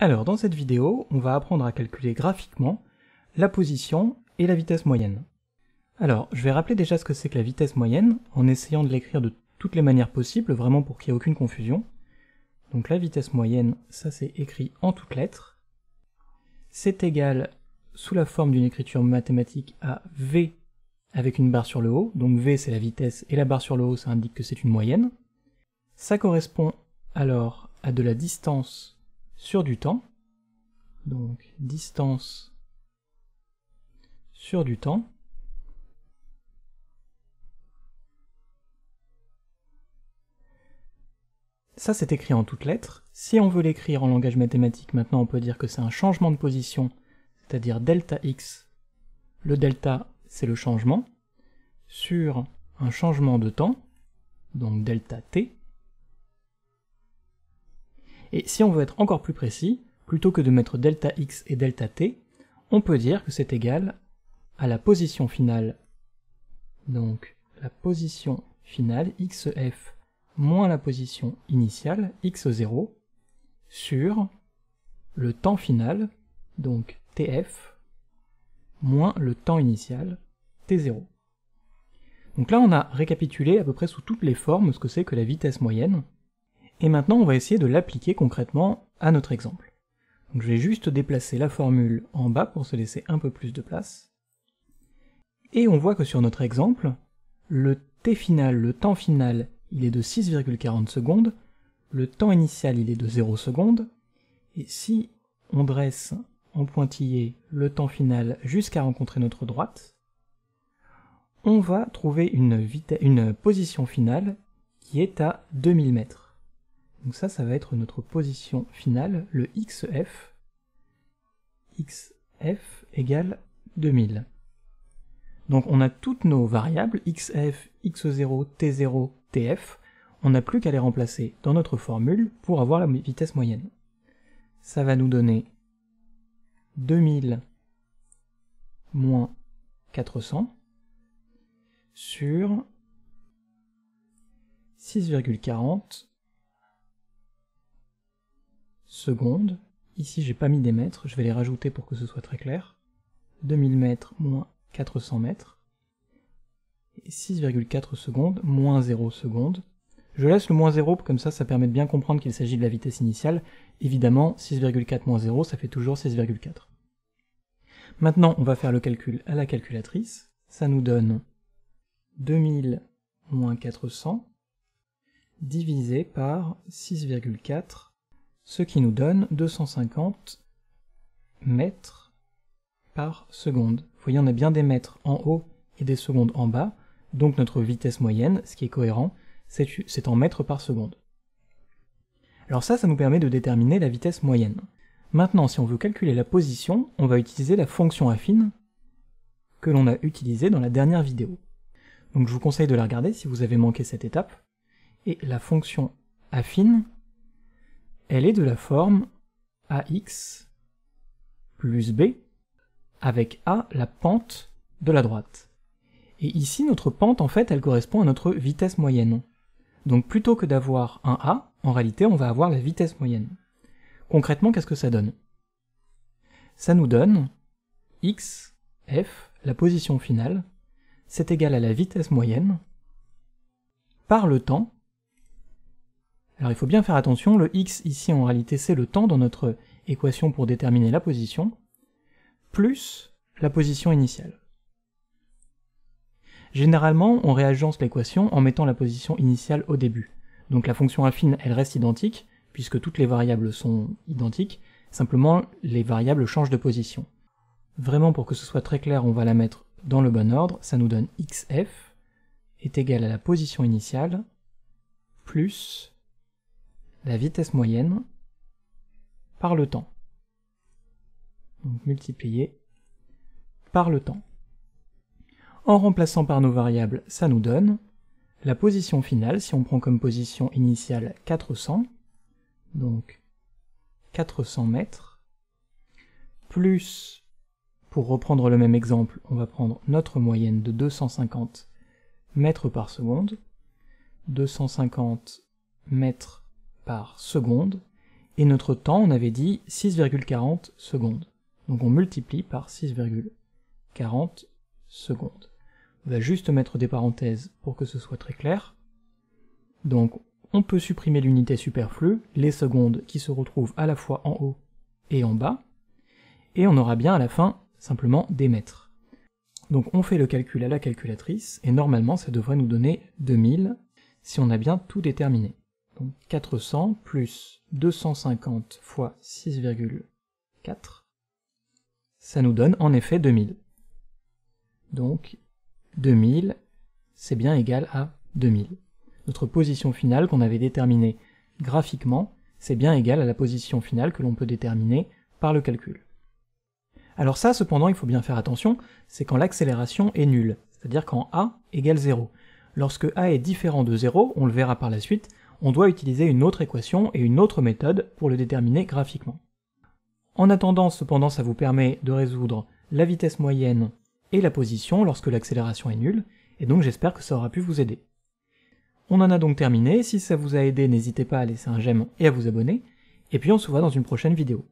Alors dans cette vidéo, on va apprendre à calculer graphiquement la position et la vitesse moyenne. Alors je vais rappeler déjà ce que c'est que la vitesse moyenne en essayant de l'écrire de toutes les manières possibles, vraiment pour qu'il n'y ait aucune confusion. Donc la vitesse moyenne, ça c'est écrit en toutes lettres. C'est égal sous la forme d'une écriture mathématique à V avec une barre sur le haut, donc V c'est la vitesse et la barre sur le haut ça indique que c'est une moyenne. Ça correspond alors à de la distance sur du temps. Donc distance sur du temps. Ça, c'est écrit en toutes lettres. Si on veut l'écrire en langage mathématique, maintenant, on peut dire que c'est un changement de position, c'est-à-dire delta x. Le delta, c'est le changement, sur un changement de temps, donc delta t, et si on veut être encore plus précis, plutôt que de mettre delta x et delta t, on peut dire que c'est égal à la position finale. Donc la position finale, xf moins la position initiale, x0, sur le temps final, donc tf, moins le temps initial, t0. Donc là, on a récapitulé à peu près sous toutes les formes ce que c'est que la vitesse moyenne, et maintenant, on va essayer de l'appliquer concrètement à notre exemple. Donc, je vais juste déplacer la formule en bas pour se laisser un peu plus de place. Et on voit que sur notre exemple, le t final, le temps final, il est de 6,40 secondes, le temps initial il est de 0 secondes, et si on dresse en pointillé le temps final jusqu'à rencontrer notre droite, on va trouver une, une position finale qui est à 2000 mètres. Donc ça, ça va être notre position finale, le xf. xf égale 2000. Donc on a toutes nos variables, xf, x0, t0, tf. On n'a plus qu'à les remplacer dans notre formule pour avoir la vitesse moyenne. Ça va nous donner 2000 moins 400 sur 6,40 secondes. Ici, j'ai pas mis des mètres, je vais les rajouter pour que ce soit très clair. 2000 mètres moins 400 mètres. 6,4 secondes moins 0 secondes. Je laisse le moins 0, comme ça, ça permet de bien comprendre qu'il s'agit de la vitesse initiale. Évidemment, 6,4 moins 0, ça fait toujours 6,4. Maintenant, on va faire le calcul à la calculatrice. Ça nous donne 2000 moins 400 divisé par 6,4 ce qui nous donne 250 mètres par seconde. Vous voyez, on a bien des mètres en haut et des secondes en bas, donc notre vitesse moyenne, ce qui est cohérent, c'est en mètres par seconde. Alors ça, ça nous permet de déterminer la vitesse moyenne. Maintenant, si on veut calculer la position, on va utiliser la fonction affine que l'on a utilisée dans la dernière vidéo. Donc je vous conseille de la regarder si vous avez manqué cette étape. Et la fonction affine, elle est de la forme AX plus B avec A la pente de la droite. Et ici, notre pente, en fait, elle correspond à notre vitesse moyenne. Donc plutôt que d'avoir un A, en réalité, on va avoir la vitesse moyenne. Concrètement, qu'est-ce que ça donne Ça nous donne x, f, la position finale, c'est égal à la vitesse moyenne, par le temps alors il faut bien faire attention, le x ici en réalité c'est le temps dans notre équation pour déterminer la position, plus la position initiale. Généralement, on réagence l'équation en mettant la position initiale au début. Donc la fonction affine, elle reste identique, puisque toutes les variables sont identiques, simplement les variables changent de position. Vraiment pour que ce soit très clair, on va la mettre dans le bon ordre, ça nous donne xf est égal à la position initiale plus la vitesse moyenne par le temps. Donc multiplié par le temps. En remplaçant par nos variables, ça nous donne la position finale, si on prend comme position initiale 400, donc 400 mètres, plus, pour reprendre le même exemple, on va prendre notre moyenne de 250 mètres par seconde, 250 mètres par seconde, et notre temps, on avait dit 6,40 secondes. Donc on multiplie par 6,40 secondes. On va juste mettre des parenthèses pour que ce soit très clair. Donc on peut supprimer l'unité superflue, les secondes qui se retrouvent à la fois en haut et en bas, et on aura bien à la fin simplement des mètres. Donc on fait le calcul à la calculatrice, et normalement ça devrait nous donner 2000 si on a bien tout déterminé. 400 plus 250 fois 6,4, ça nous donne en effet 2000. Donc 2000, c'est bien égal à 2000. Notre position finale qu'on avait déterminée graphiquement, c'est bien égal à la position finale que l'on peut déterminer par le calcul. Alors ça, cependant, il faut bien faire attention, c'est quand l'accélération est nulle, c'est-à-dire quand a égale 0. Lorsque a est différent de 0, on le verra par la suite, on doit utiliser une autre équation et une autre méthode pour le déterminer graphiquement. En attendant, cependant, ça vous permet de résoudre la vitesse moyenne et la position lorsque l'accélération est nulle, et donc j'espère que ça aura pu vous aider. On en a donc terminé, si ça vous a aidé n'hésitez pas à laisser un j'aime et à vous abonner, et puis on se voit dans une prochaine vidéo.